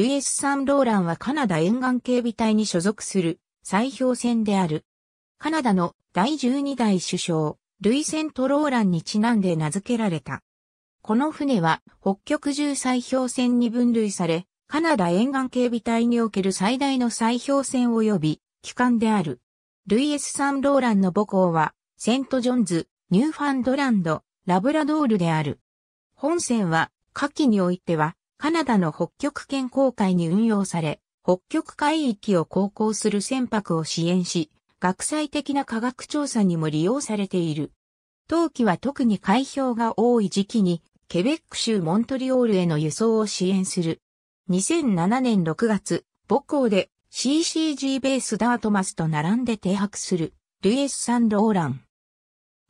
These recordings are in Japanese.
ルイエス・サンローランはカナダ沿岸警備隊に所属する砕氷船である。カナダの第12代首相、ルイセント・ローランにちなんで名付けられた。この船は北極中砕氷船に分類され、カナダ沿岸警備隊における最大の砕氷船及び機関である。ルイエス・サンローランの母校は、セント・ジョンズ、ニューファンドランド、ラブラドールである。本船は、下記においては、カナダの北極圏航海に運用され、北極海域を航行する船舶を支援し、学際的な科学調査にも利用されている。冬季は特に海氷が多い時期に、ケベック州モントリオールへの輸送を支援する。2007年6月、母校で CCG ベースダートマスと並んで停泊する、ルイエス・サンローラン。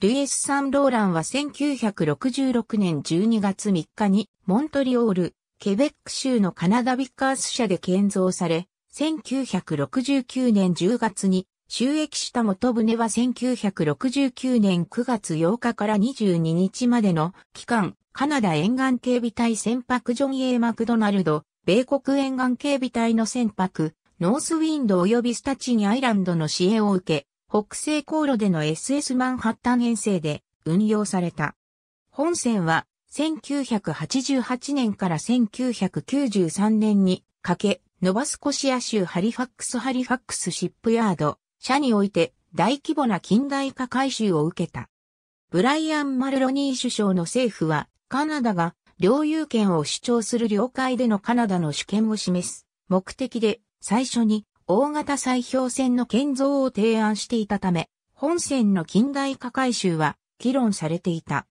ルイエス・サンローランは1966年12月3日にモントリオール、ケベック州のカナダビッカース社で建造され、1969年10月に収益した元船は1969年9月8日から22日までの期間、カナダ沿岸警備隊船舶ジョン・ A・ マクドナルド、米国沿岸警備隊の船舶、ノースウィンド及びスタチニアイランドの支援を受け、北西航路での SS マンハッタン遠征で運用された。本船は1988年から1993年にかけ、ノバスコシア州ハリファックスハリファックスシップヤード、社において大規模な近代化改修を受けた。ブライアン・マルロニー首相の政府は、カナダが領有権を主張する領海でのカナダの主権を示す目的で、最初に大型砕氷船の建造を提案していたため、本船の近代化改修は議論されていた。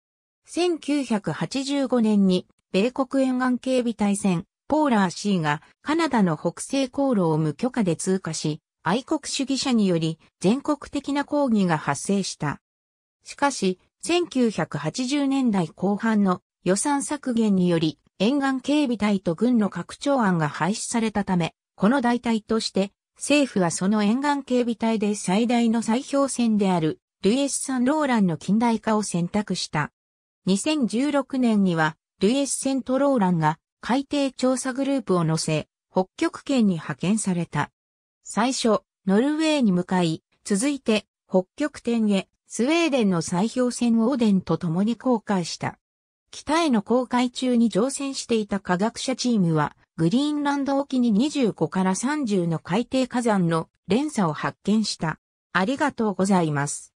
1985年に米国沿岸警備隊船ポーラー C がカナダの北西航路を無許可で通過し、愛国主義者により全国的な抗議が発生した。しかし、1980年代後半の予算削減により、沿岸警備隊と軍の拡張案が廃止されたため、この代替として、政府はその沿岸警備隊で最大の再評船である、ルイエス・サンローランの近代化を選択した。2016年には、ルイエス・セントローランが海底調査グループを乗せ、北極圏に派遣された。最初、ノルウェーに向かい、続いて北極点へスウェーデンの砕氷船オーデンと共に航海した。北への航海中に乗船していた科学者チームは、グリーンランド沖に25から30の海底火山の連鎖を発見した。ありがとうございます。